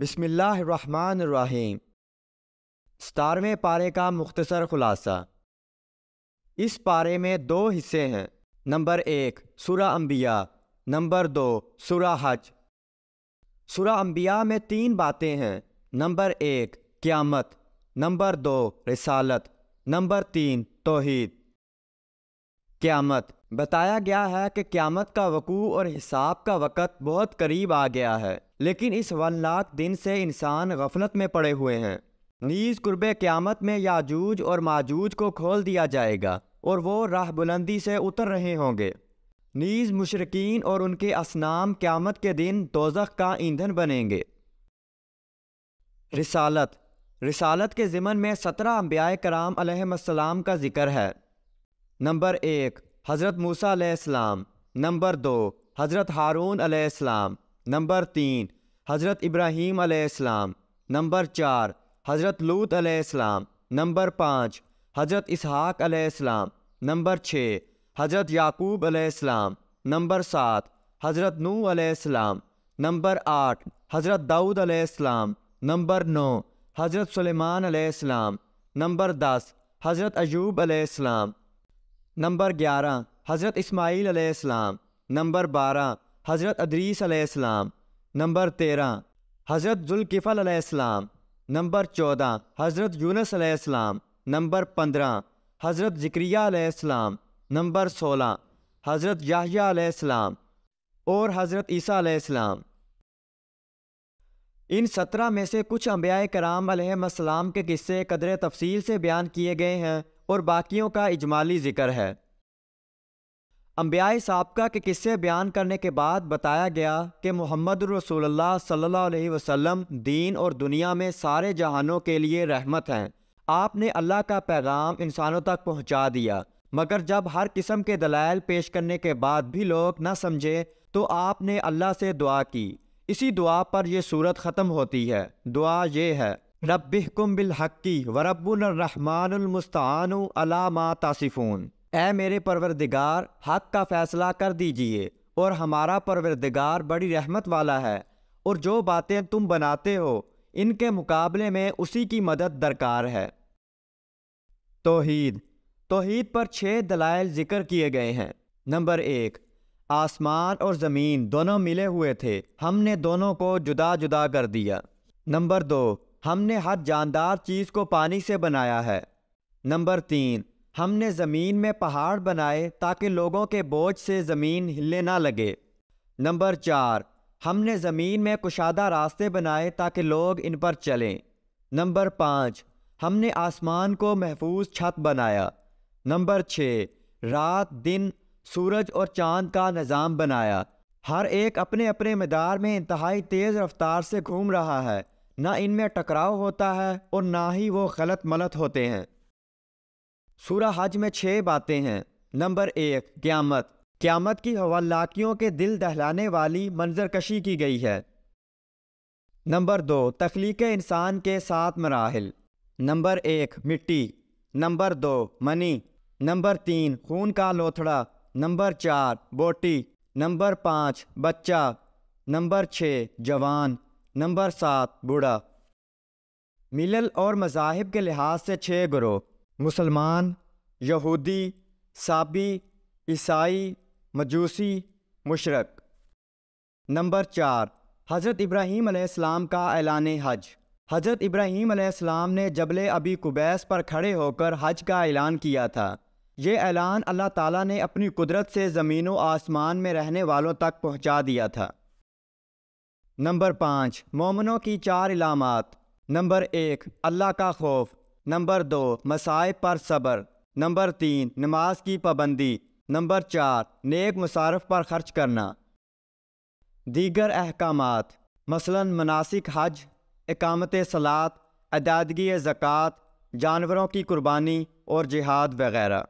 बसमीम सतारवें पारे का मुख्तसर खुलासा इस पारे में दो हिस्से हैं नंबर एक सुरा अम्बिया नंबर दो सुरा हज सुरा अम्बिया में तीन बातें हैं नंबर एक क़्यामत नंबर दो रिसालत नंबर तीन तोहद क़्यामत बताया गया है कि क़्यामत का वक़ू और हिसाब का वक़्त बहुत करीब आ गया है लेकिन इस वन लाख दिन से इंसान गफलत में पड़े हुए हैं नीज़ कुर्ब क़्यामत में याजूज और माजूज को खोल दिया जाएगा और वो राह बुलंदी से उतर रहे होंगे नीज़ मुशरकिन और उनके असनाम क़्यामत के दिन दोजख का ईंधन बनेंगे रिसालत रिसालत के ज़िमन में सत्रह अम्बिया कराम का ज़िक्र है नंबर एक हज़रत मूसा नंबर दो हज़रत हारून आलाम नंबर तीन हज़रत इब्राहीम आलाम नंबर चार हज़रत लूत आलाम नंबर पाँच हज़रत इसहाक आलाम नंबर छः हज़रत याकूब आलाम नंबर सात हज़रत नू आलाम नंबर आठ हज़रत दाऊद आलाम नंबर नौ हज़रत सलेमान आलाम नंबर दस हज़रत अयूब आलाम नंबर ग्यारह हज़रत इसमाइल आसमाम नंबर बारह हज़रत अदरीस नंबर तेरह हज़रत जुल्किफ़ल नंबर चौदह हज़रत यूनस नंबर पंद्रह हज़रत ज़िक्रिया नंबर सोलह हज़रत याहिया और हज़रत ईसा इन सत्रह में से कुछ अम्बिया कराम के किस्से कदर तफसील से बयान किए गए हैं और बाकियों का इजमाली जिक्र है अम्बियाई सबका के किस्से बयान करने के बाद बताया गया कि मोहम्मद रसोल्ला सल्ला अलैहि दीन और दुनिया में सारे जहानों के लिए रहमत हैं आपने अल्लाह का पैगाम इंसानों तक पहुँचा दिया मगर जब हर किस्म के दलाल पेश करने के बाद भी लोग न समझे तो आपने अल्लाह से दुआ की इसी दुआ पर यह सूरत ख़त्म होती है दुआ ये है रबिहकुम बिलहक्की वरबुलरहमानमस्तान अलामा तासिफ़ून ए मेरे परवरदिगार हक का फ़ैसला कर दीजिए और हमारा परवरदिगार बड़ी रहमत वाला है और जो बातें तुम बनाते हो इनके मुकाबले में उसी की मदद दरकार है तोहद तोहद पर छः दलाइल ज़िक्र किए गए हैं नंबर एक आसमान और ज़मीन दोनों मिले हुए थे हमने दोनों को जुदा जुदा कर दिया नंबर दो हमने हर जानदार चीज़ को पानी से बनाया है नंबर तीन हमने ज़मीन में पहाड़ बनाए ताकि लोगों के बोझ से ज़मीन हिलने ना लगे नंबर चार हमने ज़मीन में कुशादा रास्ते बनाए ताकि लोग इन पर चलें नंबर पाँच हमने आसमान को महफूज छत बनाया नंबर छः रात दिन सूरज और चांद का निज़ाम बनाया हर एक अपने अपने मदार में इंतहाई तेज़ रफ्तार से घूम रहा है ना इनमें टकराव होता है और ना ही वो गलत मलत होते हैं सूरा हज में छः बातें हैं नंबर एक क़्यामत क़्यामत की हवालाकियों के दिल दहलाने वाली मंजरकशी की गई है नंबर दो तख्लीक इंसान के सात मराहल नंबर एक मिट्टी नंबर दो मनी नंबर तीन खून का लोथड़ा नंबर चार बोटी नंबर पाँच बच्चा नंबर छः जवान नंबर सात बूढ़ा मिलल और मजाहब के लिहाज से छः ग्रोह मुसलमान यहूदी साबी ईसाई मजूसी मुशरक नंबर चार हज़रत इब्राहीम आसमाम का ऐलान हज हज़रत इब्राहीम आसमाम ने जबल अबी कुबैस पर खड़े होकर हज का ऐलान किया था ये ऐलान अल्लाह ताला ने अपनी कुदरत से ज़मीन व आसमान में रहने वालों तक पहुंचा दिया था नंबर पाँच मोमनों की चार इलामत नंबर एक अल्लाह का खौफ नंबर दो मसाइब पर सब्र नंबर तीन नमाज की पाबंदी नंबर चार नेक मुसारफ पर खर्च करना दीगर अहकाम मसलन मनासिक हज इकामत सलात अदादगी ज़क़़त जानवरों की कुर्बानी और जिहाद वगैरह